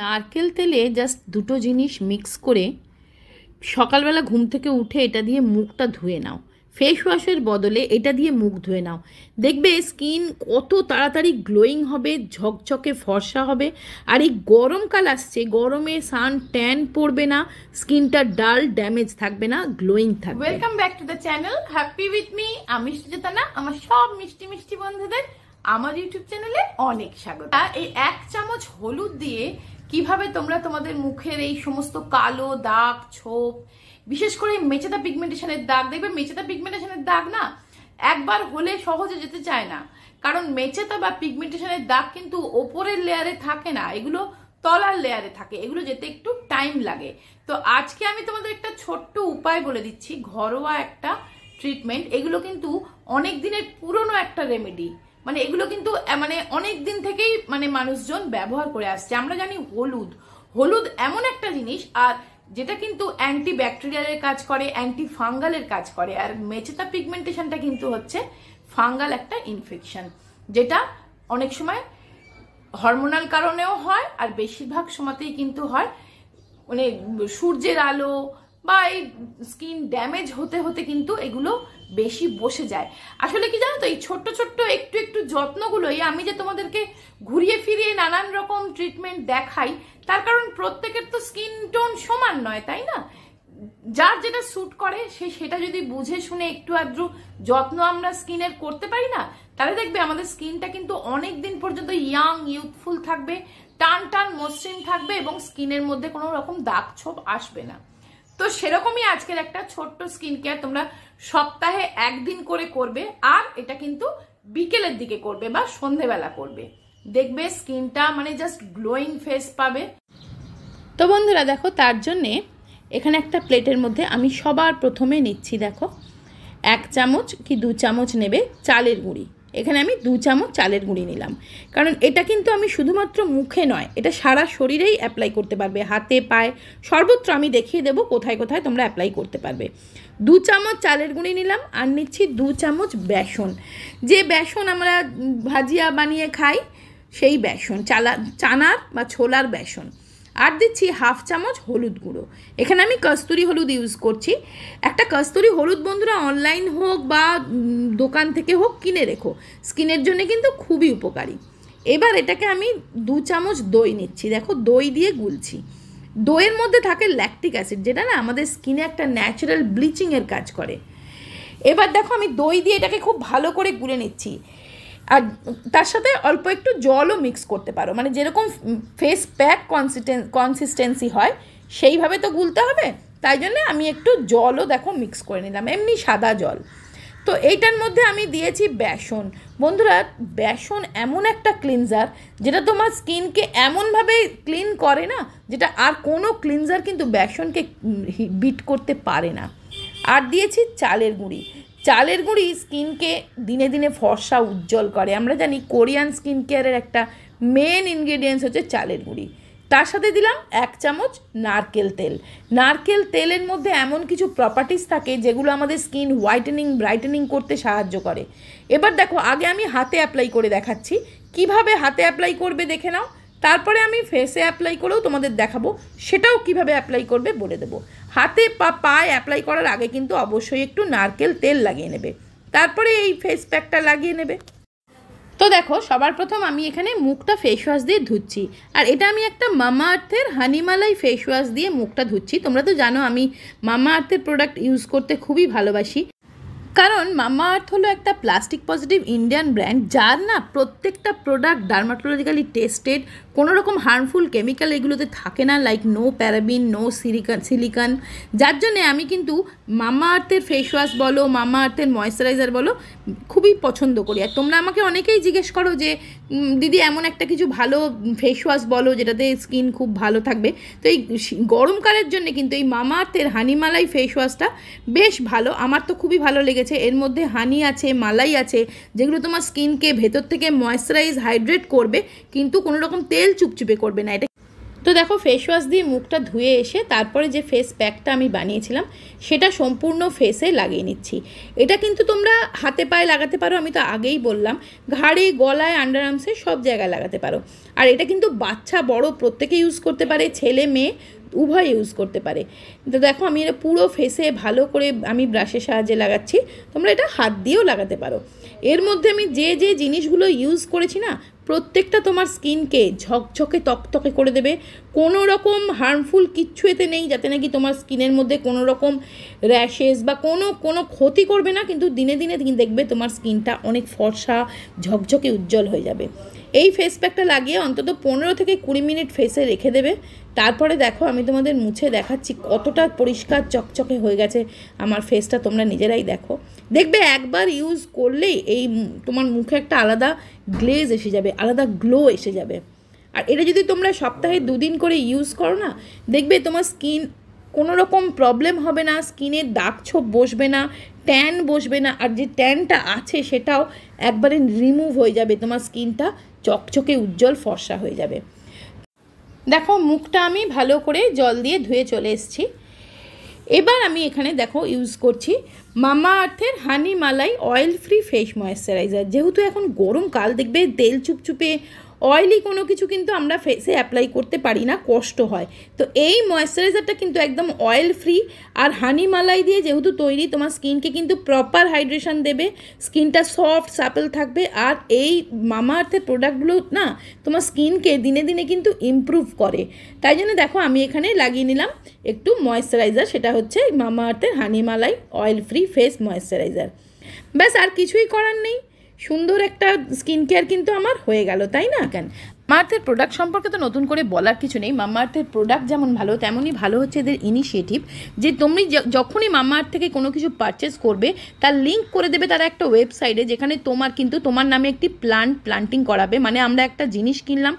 নারকেল তেলে জাস্ট দুটো জিনিস মিক্স করে সকালবেলা ঘুম থেকে উঠে এটা দিয়ে মুখটা ধুয়ে নাও ফেস ওয়াশের বদলে এটা দিয়ে মুখ ধুয়ে নাও দেখবে স্কিন কত তাড়াতাড়ি গ্লোয়িং হবে ঝকঝকে ফর্সা হবে আর এই গরমকাল আসছে গরমে সান ট্যান পড়বে না স্কিনটা ডাল ড্যামেজ থাকবে না গ্লোয়িং থাকবে welcome back to the channel happy with me আমি না আমার সব মিষ্টি মিষ্টি বন্ধুদের আমার ইউটিউব চ্যানেলে অনেক স্বাগত এই এক চামচ হলুদ দিয়ে কিভাবে তোমরা তোমাদের মুখের এই সমস্ত কালো দাগ ছোপ বিশেষ করে মেচেদা পিগমেন্টেশনের দাগ দেখবে মেচেদা পিগমেন্টেশনের দাগ না একবার হলে সহজে যেতে চায় না কারণ মেচেতা বা পিগমেন্টেশনের দাগ কিন্তু ওপরের লেয়ারে থাকে না এগুলো তলার লেয়ারে থাকে এগুলো যেতে একটু টাইম লাগে তো আজকে আমি তোমাদের একটা ছোট্ট উপায় বলে দিচ্ছি ঘরোয়া একটা ট্রিটমেন্ট এগুলো কিন্তু অনেক দিনের পুরনো একটা রেমেডি মানে এগুলো কিন্তু মানে অনেক দিন থেকেই মানে মানুষজন ব্যবহার করে আসছে আমরা জানি হলুদ হলুদ এমন একটা জিনিস আর যেটা কিন্তু অ্যান্টি ব্যাকটেরিয়ালের কাজ করে অ্যান্টি ফাঙ্গালের কাজ করে আর মেচেতা পিগমেন্টেশনটা কিন্তু হচ্ছে ফাঙ্গাল একটা ইনফেকশন যেটা অনেক সময় হরমোনাল কারণেও হয় আর বেশিরভাগ সময়তেই কিন্তু হয় মানে সূর্যের আলো বা এই স্কিন ড্যামেজ হতে হতে কিন্তু এগুলো বেশি বসে যায় আসলে কি জানো তো এই ছোট্ট ছোট্ট একটু একটু যত্নগুলোই আমি যে তোমাদেরকে ঘুরিয়ে ফিরিয়ে নানান রকম ট্রিটমেন্ট দেখাই তার কারণ প্রত্যেকের তো স্কিন টোন সমান নয় তাই না যার যেটা স্যুট করে সে সেটা যদি বুঝে শুনে একটু আদ্রু যত্ন আমরা স্কিনের করতে পারি না তাহলে দেখবে আমাদের স্কিনটা কিন্তু অনেক দিন পর্যন্ত ইয়াং ইউথফুল থাকবে টান টান মসৃণ থাকবে এবং স্কিনের মধ্যে কোনো রকম দাগ ছোপ আসবে না তো সেরকমই আজকের একটা ছোট্ট স্কিন কেয়ার তোমরা সপ্তাহে একদিন করে করবে আর এটা কিন্তু বিকেলের দিকে করবে বা সন্ধেবেলা করবে দেখবে স্কিনটা মানে জাস্ট গ্লোয়িং ফেস পাবে তো বন্ধুরা দেখো তার জন্যে এখানে একটা প্লেটের মধ্যে আমি সবার প্রথমে নিচ্ছি দেখো এক চামচ কি দু চামচ নেবে চালের গুঁড়ি এখানে আমি দু চামচ চালের গুঁড়ি নিলাম কারণ এটা কিন্তু আমি শুধুমাত্র মুখে নয় এটা সারা শরীরেই অ্যাপ্লাই করতে পারবে হাতে পায়ে সর্বত্র আমি দেখিয়ে দেবো কোথায় কোথায় তোমরা অ্যাপ্লাই করতে পারবে দু চামচ চালের গুঁড়ি নিলাম আর নিচ্ছি দু চামচ বেসন যে বেসন আমরা ভাজিয়া বানিয়ে খাই সেই বেসন চালা চানার বা ছোলার বেসন আর দিচ্ছি হাফ চামচ হলুদ গুঁড়ো এখানে আমি কস্তুরি হলুদ ইউজ করছি একটা কস্তুরি হলুদ বন্ধুরা অনলাইন হোক বা দোকান থেকে হোক কিনে রেখো স্কিনের জন্য কিন্তু খুবই উপকারী এবার এটাকে আমি দু চামচ দই নিচ্ছি দেখো দই দিয়ে গুলছি দইয়ের মধ্যে থাকে ল্যাকটিক অ্যাসিড যেটা না আমাদের স্কিনে একটা ন্যাচারাল ব্লিচিংয়ের কাজ করে এবার দেখো আমি দই দিয়ে এটাকে খুব ভালো করে গুলে নিচ্ছি আর তার সাথে অল্প একটু জলও মিক্স করতে পারো মানে যেরকম ফেস প্যাক কনসিস্টেন্সি হয় সেইভাবে তো গুলতে হবে তাই জন্য আমি একটু জলও দেখো মিক্স করে নিলাম এমনি সাদা জল তো এইটার মধ্যে আমি দিয়েছি বেসন বন্ধুরা বেসন এমন একটা ক্লিনজার যেটা তোমার স্কিনকে এমনভাবে ক্লিন করে না যেটা আর কোনো ক্লিনজার কিন্তু বেসনকে বিট করতে পারে না আর দিয়েছি চালের গুঁড়ি চালের গুঁড়ি স্কিনকে দিনে দিনে ফর্সা উজ্জ্বল করে আমরা জানি কোরিয়ান স্কিন কেয়ারের একটা মেন ইনগ্রেডিয়েন্টস হচ্ছে চালের গুঁড়ি তার সাথে দিলাম এক চামচ নারকেল তেল নারকেল তেলের মধ্যে এমন কিছু প্রপার্টিস থাকে যেগুলো আমাদের স্কিন হোয়াইটেনিং ব্রাইটেনিং করতে সাহায্য করে এবার দেখো আগে আমি হাতে অ্যাপ্লাই করে দেখাচ্ছি কিভাবে হাতে অ্যাপ্লাই করবে দেখে নাও তারপরে আমি ফেসে অ্যাপ্লাই করেও তোমাদের দেখাবো সেটাও কিভাবে অ্যাপ্লাই করবে বলে দেবো হাতে বা পায়ে অ্যাপ্লাই করার আগে কিন্তু অবশ্যই একটু নারকেল তেল লাগিয়ে নেবে তারপরে এই ফেস প্যাকটা লাগিয়ে নেবে তো দেখো সবার প্রথম আমি এখানে মুখটা ফেস ওয়াশ দিয়ে ধুচ্ছি আর এটা আমি একটা মামা আর্থের হানিমালাই ফেস ওয়াশ দিয়ে মুখটা ধুচ্ছি তোমরা তো জানো আমি মামা আর্থের প্রোডাক্ট ইউজ করতে খুবই ভালোবাসি কারণ মামা আর্থ হলো একটা প্লাস্টিক পজিটিভ ইন্ডিয়ান ব্র্যান্ড যার না প্রত্যেকটা প্রোডাক্ট ডার্মাটোলজিক্যালি টেস্টেড কোনো রকম হার্মফুল কেমিক্যাল এগুলোতে থাকে না like no paraben no silicone silicone যার জন্যে আমি কিন্তু মামা আর্থের ফেস ওয়াশ বলো মামা আর্থের বলো খুবই পছন্দ করি আর তোমরা আমাকে অনেকেই জিজ্ঞেস করো যে দিদি এমন একটা কিছু ভালো ফেস ওয়াশ বলো যেটাতে স্কিন খুব ভালো থাকবে তো এই গরমকালের জন্য কিন্তু এই মামা আর্থের হানিমালাই ফেস ওয়াশটা বেশ ভালো আমার তো খুবই ভালো লেগেছে এর মধ্যে হানি আছে মালাই আছে যেগুলো তোমার স্কিনকে ভেতর থেকে ময়েশ্চারাইজ হাইড্রেট করবে কিন্তু কোনো রকম তেল তেল চুপচুপে করবে না এটা তো দেখো ফেস ওয়াশ দিয়ে মুখটা ধুয়ে এসে তারপরে যে ফেস প্যাকটা আমি বানিয়েছিলাম সেটা সম্পূর্ণ ফেসে লাগিয়ে নিচ্ছি এটা কিন্তু তোমরা হাতে পায়ে লাগাতে পারো আমি তো আগেই বললাম ঘাড়ে গলায় আন্ডার আর্মসে সব জায়গায় লাগাতে পারো আর এটা কিন্তু বাচ্চা বড় প্রত্যেকে ইউজ করতে পারে ছেলে মেয়ে উভয় ইউজ করতে পারে তো দেখো আমি এটা পুরো ফেসে ভালো করে আমি ব্রাশের সাহায্যে লাগাচ্ছি তোমরা এটা হাত দিয়েও লাগাতে পারো এর মধ্যে আমি যে যে জিনিসগুলো ইউজ করেছি না প্রত্যেকটা তোমার স্কিনকে ঝকঝকে তকতকে করে দেবে কোনো রকম হার্মফুল কিচ্ছু এতে নেই যাতে নাকি তোমার স্কিনের মধ্যে কোনো রকম র্যাশেস বা কোনো কোনো ক্ষতি করবে না কিন্তু দিনে দিনে দেখবে তোমার স্কিনটা অনেক ফর্সা ঝকঝকে উজ্জ্বল হয়ে যাবে এই ফেস প্যাকটা লাগিয়ে অন্তত পনেরো থেকে কুড়ি মিনিট ফেসে রেখে দেবে তারপরে দেখো আমি তোমাদের মুছে দেখাচ্ছি কতটা পরিষ্কার চকচকে হয়ে গেছে আমার ফেসটা তোমরা নিজেরাই দেখো দেখবে একবার ইউজ করলেই এই তোমার মুখে একটা আলাদা গ্লেজ এসে যাবে আলাদা গ্লো এসে যাবে আর এটা যদি তোমরা সপ্তাহে দুদিন করে ইউজ করো না দেখবে তোমার স্কিন কোনো রকম প্রবলেম হবে না স্কিনে দাগ ছোপ বসবে না ট্যান বসবে না আর যে ট্যানটা আছে সেটাও একবারে রিমুভ হয়ে যাবে তোমার স্কিনটা চকচকে উজ্জ্বল ফর্সা হয়ে যাবে দেখো মুখটা আমি ভালো করে জল দিয়ে ধুয়ে চলে এসেছি এবার আমি এখানে দেখো ইউজ করছি মামা আর্থের honey malai oil free face moisturiser যেহেতু এখন গরমকাল দেখবে তেল চুপচুপে অয়েলি কোনো কিছু কিন্তু আমরা ফেসে অ্যাপ্লাই করতে পারি না কষ্ট হয় তো এই ময়েশ্চারাইজারটা কিন্তু একদম অয়েল ফ্রি আর হানি মালাই দিয়ে যেহেতু তৈরি তোমার স্কিনকে কিন্তু প্রপার হাইড্রেশন দেবে স্কিনটা সফট সাপেল থাকবে আর এই মামা আর্থের প্রোডাক্টগুলো না তোমার স্কিনকে দিনে দিনে কিন্তু ইম্প্রুভ করে তাই জন্য দেখো আমি এখানে লাগিয়ে নিলাম একটু ময়েশ্চারাইজার সেটা হচ্ছে মামা আর্থের honey malai oil free face moisturiser ব্যাস আর কিছুই করার নেই সুন্দর একটা স্কিন কেয়ার কিন্তু আমার হয়ে গেল তাই না কেন মামাআর্থের প্রোডাক্ট সম্পর্কে তো নতুন করে বলার কিছু নেই মামার্থের প্রোডাক্ট যেমন ভালো তেমনই ভালো হচ্ছে এদের ইনিশিয়েটিভ যে তুমি যখনই মামার্থ থেকে কোনো কিছু পারচেস করবে তার লিঙ্ক করে দেবে তারা একটা ওয়েবসাইটে যেখানে তোমার কিন্তু তোমার নামে একটি প্লান্ট প্লান্টিং করাবে মানে আমরা একটা জিনিস কিনলাম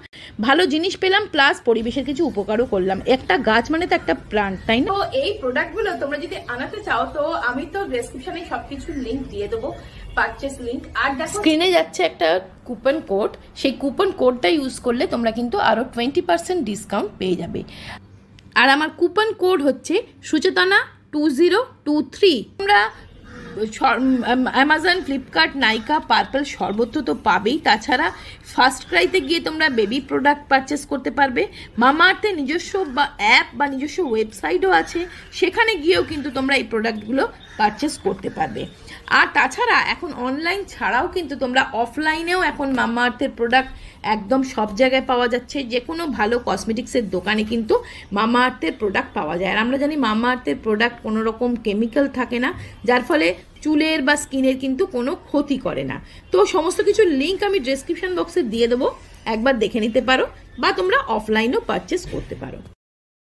ভালো জিনিস পেলাম প্লাস পরিবেশের কিছু উপকারও করলাম একটা গাছ মানে তো একটা প্লান্ট তাই না তো এই প্রোডাক্টগুলো তোমরা যদি আনাতে চাও তো আমি তো সব সবকিছু লিঙ্ক দিয়ে দেবো পারচেস লিংক আর স্ক্রিনে যাচ্ছে একটা কুপন কোড সেই কুপন কোডটা ইউজ করলে তোমরা কিন্তু আরও টোয়েন্টি পার্সেন্ট ডিসকাউন্ট পেয়ে যাবে আর আমার কুপন কোড হচ্ছে Suchetana two zero two three তোমরা অ্যামাজন ফ্লিপকার্ট নাইকা পার্পল সর্বত্র তো পাবেই তাছাড়া ফার্স্ট ক্রাইতে গিয়ে তোমরা বেবি প্রোডাক্ট পারচেস করতে পারবে আর্থে নিজস্ব বা অ্যাপ বা নিজস্ব ওয়েবসাইটও আছে সেখানে গিয়েও কিন্তু তোমরা এই প্রোডাক্টগুলো পারচেস করতে পারবে আর তাছাড়া এখন অনলাইন ছাড়াও কিন্তু তোমরা অফলাইনেও এখন আর্থের প্রোডাক্ট একদম সব জায়গায় পাওয়া যাচ্ছে যে কোনো ভালো কসমেটিক্সের দোকানে কিন্তু আর্থের প্রোডাক্ট পাওয়া যায় আর আমরা জানি আর্থের প্রোডাক্ট কোনো রকম কেমিক্যাল থাকে না যার ফলে চুলের বা স্কিনের কিন্তু কোনো ক্ষতি করে না তো সমস্ত কিছু লিঙ্ক আমি ডিসক্রিপশান বক্সে দিয়ে দেবো একবার দেখে নিতে পারো বা তোমরা অফলাইনও পারচেস করতে পারো